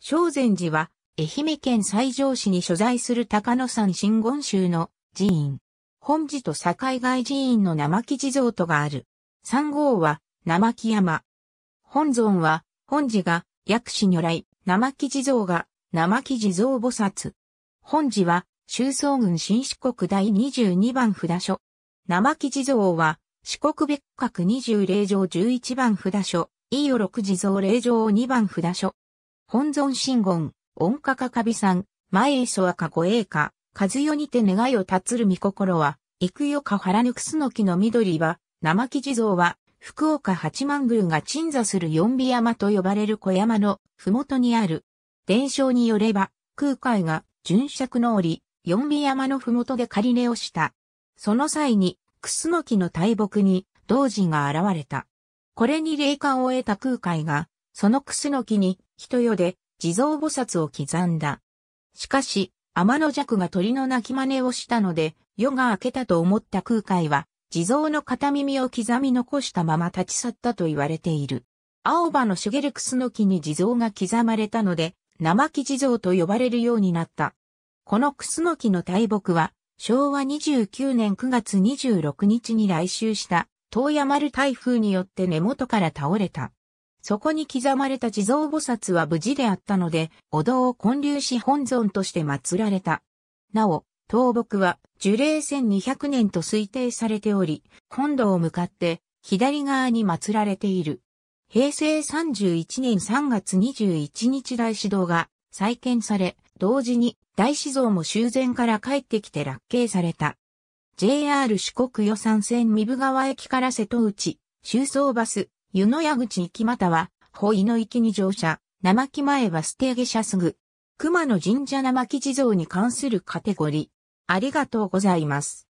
正禅寺は、愛媛県西条市に所在する高野山真言宗の寺院。本寺と境外寺院の生木地蔵とがある。三号は、生木山。本尊は、本寺が、薬師如来、生木地蔵が、生木地蔵菩薩。本寺は、周宗軍新四国第22番札所。生木地蔵は、四国別格20霊状11番札所、飯尾六地蔵霊状2番札所。本尊神言、音価かかびさん、前磯そ子かご和いか、よにて願いをたつるみ心は、幾よか原ぬくすの木の緑は、生木地蔵は、福岡八幡宮が鎮座する四尾山と呼ばれる小山の麓にある。伝承によれば、空海が巡釈の折、四尾山の麓で仮寝をした。その際に、くすの木の大木に、童子が現れた。これに霊感を得た空海が、そのクスノ木に、人よで、地蔵菩薩を刻んだ。しかし、天の尺が鳥の鳴き真似をしたので、夜が明けたと思った空海は、地蔵の片耳を刻み残したまま立ち去ったと言われている。青葉の茂るクスノキに地蔵が刻まれたので、生木地蔵と呼ばれるようになった。このクスのキの大木は、昭和29年9月26日に来襲した、東山る台風によって根元から倒れた。そこに刻まれた地蔵菩薩は無事であったので、お堂を建立し本尊として祀られた。なお、倒木は樹齢1200年と推定されており、本堂を向かって左側に祀られている。平成31年3月21日大師堂が再建され、同時に大師像も修繕から帰ってきて落慶された。JR 四国予算線三部川駅から瀬戸内、周走バス、湯の矢口行きまたは、保井の池に乗車、生木前捨ス上げ、車すぐ。熊野神社生木地蔵に関するカテゴリー。ありがとうございます。